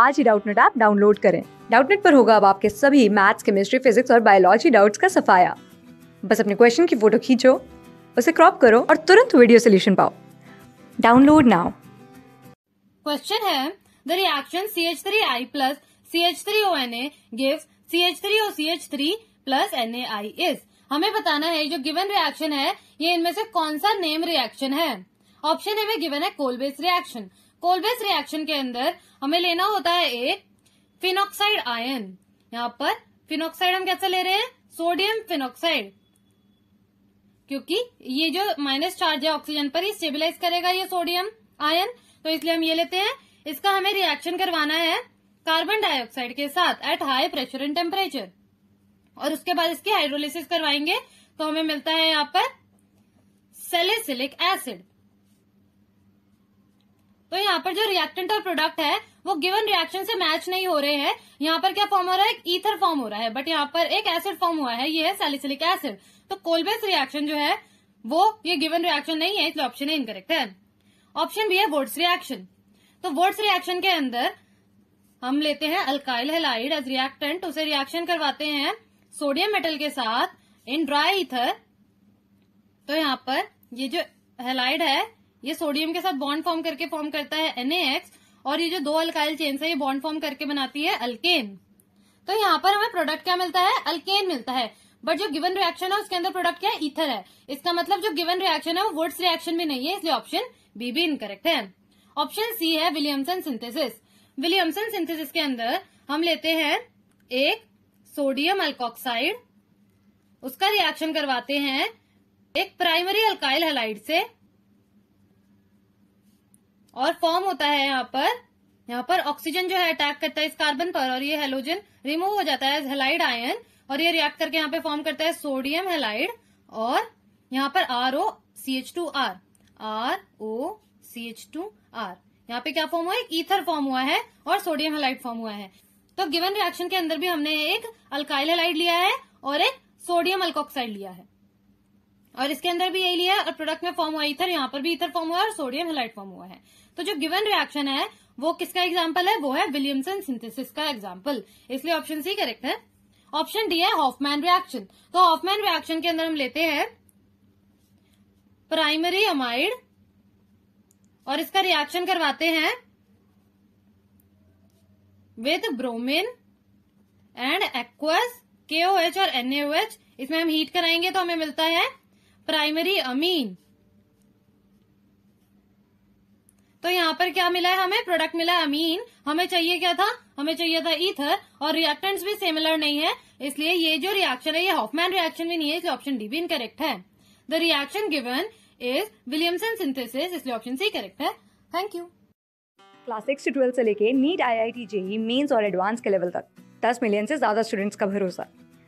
आज ही Doubtnut app download करें डाउटनेट पर होगा अब आपके सभी मैथ्स केमिस्ट्री फिजिक्स और बायोलॉजी डाउट्स का सफाया बस अपने क्वेश्चन की फोटो खींचो उसे क्रॉप करो और तुरंत वीडियो सोल्यूशन पाओ डाउनलोड नाउ क्वेश्चन है the reaction C H three I plus C H three O N A give C H three O C H three plus N A I is हमें बताना है जो given reaction है ये इनमें से कौन सा नेम रिएक्शन है ऑप्शन ए में गिवन है Kolbe's reaction Kolbe's reaction के अंदर हमें लेना होता है एक फिनोक्साइड आयन यहाँ पर फिनोक्साइड हम कैसे ले रहे हैं सोडियम फिनोक्साइड क्योंकि ये जो माइनस चार्ज है ऑक्सीजन पर ही स्टेबिलाईज करेगा ये सोडियम आयन तो इसलिए हम ये लेते हैं इसका हमें रिएक्शन करवाना है कार्बन डाइऑक्साइड के साथ at high pressure and temperature और उसके बाद इसकी हाइड्रोलिसिस करवाएंगे तो हमें मिलता है यहाँ पर सेलेसिलिक एसिड तो यहाँ पर जो रिएक्टेंट और प्रोडक्ट है वो गिवन रिएक्शन से मैच नहीं हो रहे हैं यहाँ पर क्या फॉर्म हो रहा है ईथर फॉर्म हो रहा है बट यहाँ पर एक एसिड फॉर्म हुआ है ये है सैलिसिलिक एसिड तो कोलबेस रिएक्शन जो है वो ये गिवन रिएक्शन नहीं है इसलिए ऑप्शन इनकरेक्ट है ऑप्शन बी है वोट्स रिएक्शन तो वोट्स रिएक्शन के अंदर हम लेते हैं अल्काइल हेलाइड एज रिएक्टेंट उसे रिएक्शन करवाते हैं सोडियम मेटल के साथ इन ड्राई ईथर तो यहाँ पर ये जो हेलाइड है ये सोडियम के साथ बॉन्ड फॉर्म करके फॉर्म करता है एनएएक्स और ये जो दो अल्काइल चेन है ये बॉन्ड फॉर्म करके बनाती है अल्केन तो यहाँ पर हमें प्रोडक्ट क्या मिलता है अल्केन मिलता है बट जो गिवन रिएक्शन है उसके अंदर प्रोडक्ट क्या है इथर है इसका मतलब जो गिवन रिएक्शन है वो वुड्स रिएक्शन में नहीं है इसलिए ऑप्शन बी भी इनकरेक्ट है ऑप्शन सी है विलियमसन सिंथेसिस विलियमसन सिंथेसिस के अंदर हम लेते हैं एक सोडियम अल्कोक्साइड उसका रिएक्शन करवाते हैं एक प्राइमरी अल्काइल हलाइड से और फॉर्म होता है यहाँ पर यहाँ पर ऑक्सीजन जो है अटैक करता है इस कार्बन पर और ये हेलोजन रिमूव हो जाता है हेलाइड आयन और ये रिएक्ट करके यहाँ पे फॉर्म करता है सोडियम हेलाइड और यहाँ पर R O C H two R R O C H two R यहाँ पे क्या फॉर्म हुआ है ईथर फॉर्म हुआ है और सोडियम हेलाइड फॉर्म हुआ है तो गिवन रिएक्शन के अंदर भी हमने एक अल्काइल हेलाइड लिया है और एक सोडियम अल्कोक्साइड लिया है और इसके अंदर भी यही लिया है और प्रोडक्ट में फॉर्म हुआ इथर यहाँ पर भी इथर फॉर्म हुआ और सोडियम हेलाइट फॉर्म हुआ है तो जो गिवन रिएक्शन है वो किसका एग्जाम्पल है वो है विलियमसन सिंथेसिस का एग्जाम्पल इसलिए ऑप्शन सी करेक्ट है ऑप्शन डी है हॉफमैन रिएक्शन तो हॉफमैन रिएक्शन के अंदर हम लेते हैं प्राइमरी अमाइड और इसका रिएक्शन करवाते हैं with bromine and aqueous H और एनएओएच इसमें हम हीट कराएंगे तो हमें मिलता है प्राइमरी अमीन तो यहाँ पर क्या मिला है हमें प्रोडक्ट मिला है अमीन हमें चाहिए क्या था हमें चाहिए था ईथर और रिएक्टेंट्स भी सिमिलर नहीं है इसलिए ये जो रिएक्शन है ये हॉफमैन रिएक्शन भी नहीं है इसलिए ऑप्शन डी भी इनकरेक्ट है the reaction given is Williamson synthesis इसलिए ऑप्शन सी करेक्ट है थैंक यू क्लास सिक्स से से लेके NEET I I T JEE Mains और एडवांस के लेवल तक दस मिलियन से ज्यादा स्टूडेंट्स का भरोसा